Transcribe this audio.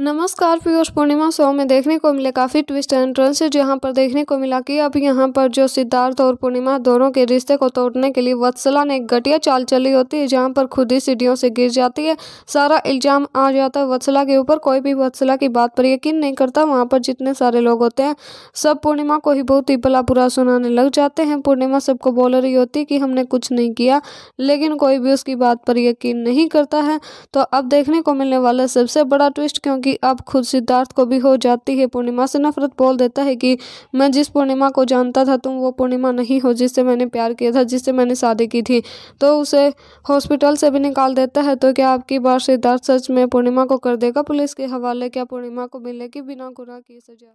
नमस्कार पीयूष पूर्णिमा शो में देखने को मिले काफ़ी ट्विस्ट एंट्रेंस टर्न्स जहां पर देखने को मिला कि अब यहां पर जो सिद्धार्थ और पूर्णिमा दोनों के रिश्ते को तोड़ने के लिए वत्सला ने एक घटिया चाल चली होती है जहां पर खुद ही सीढ़ियों से गिर जाती है सारा इल्जाम आ जाता है वत्सला के ऊपर कोई भी वत्सला की बात पर यकीन नहीं करता वहाँ पर जितने सारे लोग होते हैं सब पूर्णिमा को ही बहुत ही भला बुरा सुनाने लग जाते हैं पूर्णिमा सबको बोल रही होती है कि हमने कुछ नहीं किया लेकिन कोई भी उसकी बात पर यकीन नहीं करता है तो अब देखने को मिलने वाला सबसे बड़ा ट्विस्ट क्योंकि क्योंकि अब खुद सिद्धार्थ को भी हो जाती है पूर्णिमा से नफरत बोल देता है कि मैं जिस पूर्णिमा को जानता था तुम वो पूर्णिमा नहीं हो जिससे मैंने प्यार किया था जिससे मैंने शादी की थी तो उसे हॉस्पिटल से भी निकाल देता है तो क्या आपकी बार सिद्धार्थ सच में पूर्णिमा को कर देगा पुलिस के हवाले क्या पूर्णिमा को मिलेगी बिना गुना किए सजा